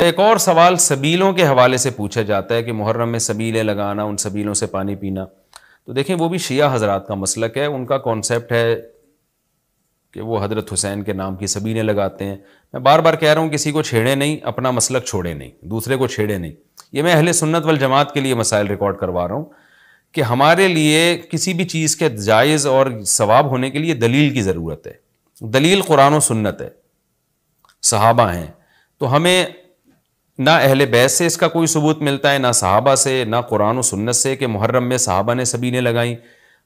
तो एक और सवाल सबीलों के हवाले से पूछा जाता है कि मुहर्रम में सबीले लगाना उन सबीलों से पानी पीना तो देखें वो भी शिया हजरात का मसलक है उनका कॉन्सेप्ट है कि वो हजरत हुसैन के नाम की सबीले लगाते हैं मैं बार बार कह रहा हूँ किसी को छेड़े नहीं अपना मसलक छोड़े नहीं दूसरे को छेड़े नहीं ये मैं अहल सुन्नत वाल जमात के लिए मसाइल रिकॉर्ड करवा रहा हूँ कि हमारे लिए किसी भी चीज़ के जायज़ और सवाब होने के लिए दलील की ज़रूरत है दलील कुरान सुन्नत है सहाबा हैं तो हमें ना अहल बैस से इसका कोई सबूत मिलता है ना साहबा से ना कुरान व सुन्नत से कि मुहर्रम में साहबा ने सभी ने लगाई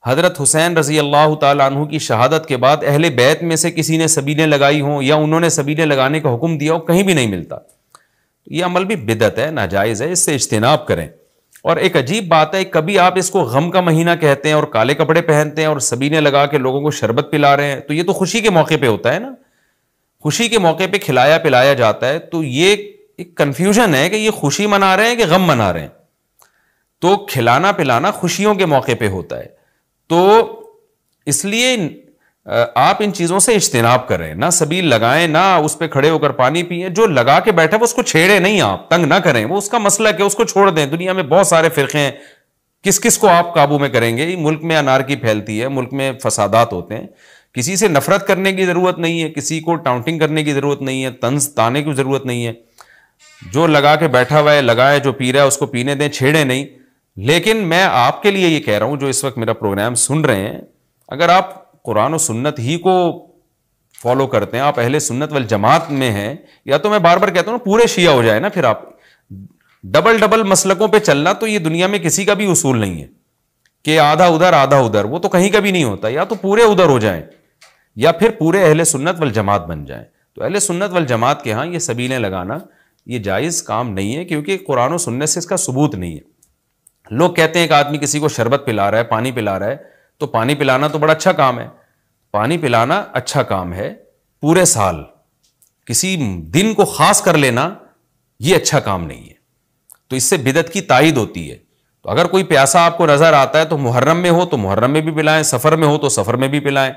हज़रत हुसैन रज़ी अल्लाह तु की शहादत के बाद अहल बैत में से किसी ने सबीने लगाई हों या उन्होंने सबीने लगाने का हुक्म दिया हो कहीं भी नहीं मिलता ये अमल भी बिदत है नाजायज़ है इससे इज्तनाब करें और एक अजीब बात है कभी आप इसको गम का महीना कहते हैं और काले कपड़े पहनते हैं और सबीने लगा के लोगों को शरबत पिला रहे हैं तो ये तो खुशी के मौके पर होता है ना खुशी के मौके पर खिलाया पिलाया जाता है तो ये एक कंफ्यूजन है कि ये खुशी मना रहे हैं कि गम मना रहे हैं तो खिलाना पिलाना खुशियों के मौके पे होता है तो इसलिए आप इन चीज़ों से इज्तनाब करें ना सभी लगाएं ना उस पर खड़े होकर पानी पिए जो लगा के बैठे वो उसको छेड़े नहीं आप तंग ना करें वो उसका मसला है उसको छोड़ दें दुनिया में बहुत सारे फिरके हैं किस किस को आप काबू में करेंगे मुल्क में अनारकी फैलती है मुल्क में फसादात होते हैं किसी से नफरत करने की ज़रूरत नहीं है किसी को टाउंटिंग करने की ज़रूरत नहीं है तंज ताने की ज़रूरत नहीं है जो लगा के बैठा हुआ है लगाए जो पी रहा है उसको पीने दें छेड़े नहीं लेकिन मैं आपके लिए ये कह रहा हूं जो इस वक्त मेरा प्रोग्राम सुन रहे हैं अगर आप कुरान और सुन्नत ही को फॉलो करते हैं आप पहले सुन्नत वाल जमात में हैं या तो मैं बार बार कहता हूँ पूरे शिया हो जाए ना फिर आप डबल डबल मसलकों पे चलना तो ये दुनिया में किसी का भी उसूल नहीं है कि आधा उधर आधा उधर वो तो कहीं का भी नहीं होता या तो पूरे उधर हो जाए या फिर पूरे अहले सुन्नत वाल जमात बन जाए तो अहले सुन्नत वाल जमात के यहाँ ये सबीलें लगाना ये जायज़ काम नहीं है क्योंकि कुरान और सुनने से इसका सबूत नहीं है लोग कहते हैं एक आदमी किसी को शरबत पिला रहा है पानी पिला रहा है तो पानी पिलाना तो बड़ा अच्छा काम है पानी पिलाना अच्छा काम है पूरे साल किसी दिन को ख़ास कर लेना ये अच्छा काम नहीं है तो इससे बिदत की ताइद होती है तो अगर कोई प्यासा आपको नज़र आता है तो मुहर्रम में हो तो मुहर्रम में भी पिलाएं सफ़र में हो तो सफ़र में भी पिलाएं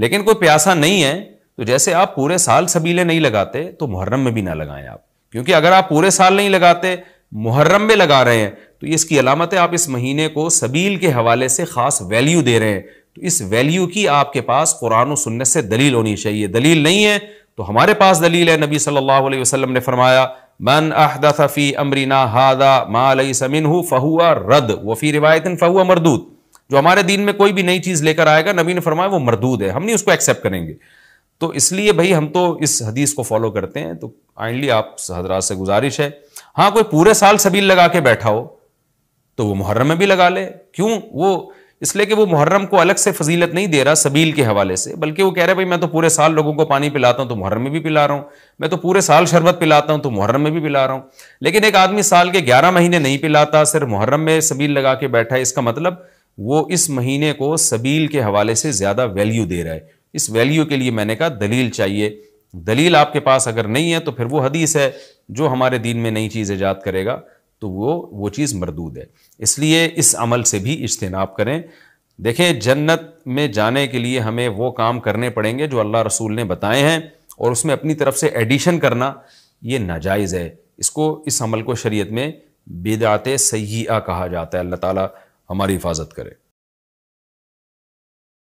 लेकिन कोई प्यासा नहीं है तो जैसे आप पूरे साल सबीले नहीं लगाते तो मुहर्रम में भी ना लगाएं आप क्योंकि अगर आप पूरे साल नहीं लगाते मुहर्रम में लगा रहे हैं तो इसकी अलामत है आप इस महीने को सबील के हवाले से ख़ास वैल्यू दे रहे हैं तो इस वैल्यू की आपके पास कुरान और सुन्नत से दलील होनी चाहिए दलील नहीं है तो हमारे पास दलील है नबी सल्लल्लाहु अलैहि वसल्लम ने फरमाया मन अहदा फ़ी अमरीना हादा मालई समिन हु फ़हुआ रद वफ़ी रिवायत फ़हुआ मरदूद जो हमारे दिन में कोई भी नई चीज़ लेकर आएगा नबी ने फरमाया वो मरदूद है हम नहीं उसको एक्सेप्ट करेंगे तो इसलिए भाई हम तो इस हदीस को फॉलो करते हैं तो काइंडली आप हजरात से गुजारिश है हाँ कोई पूरे साल सबील लगा के बैठा हो तो वो मुहर्रम में भी लगा ले क्यों वो इसलिए कि वो मुहर्रम को अलग से फजीलत नहीं दे रहा सबील के हवाले से बल्कि वो कह रहा है भाई मैं तो पूरे साल लोगों को पानी पिलाता हूँ तो मुहर्रम में भी पिला रहा हूँ मैं तो पूरे साल शरबत पिलाता हूँ तो मुहर्रम में भी पिला रहा हूँ लेकिन एक आदमी साल के ग्यारह महीने नहीं पिलाता सिर्फ मुहर्रम में सबील लगा के बैठा है इसका मतलब वो इस महीने को सबील के हवाले से ज़्यादा वैल्यू दे रहा है इस वैल्यू के लिए मैंने कहा दलील चाहिए दलील आपके पास अगर नहीं है तो फिर वो हदीस है जो हमारे दीन में नई चीज़ ईजाद करेगा तो वो वो चीज़ मरदूद है इसलिए इस अमल से भी इज्तनाब करें देखें जन्नत में जाने के लिए हमें वो काम करने पड़ेंगे जो अल्लाह रसूल ने बताए हैं और उसमें अपनी तरफ से एडिशन करना ये नाजायज़ है इसको इस अमल को शरीयत में बेदात सयाह कहा जाता है अल्लाह ताली हमारी हिफाजत करे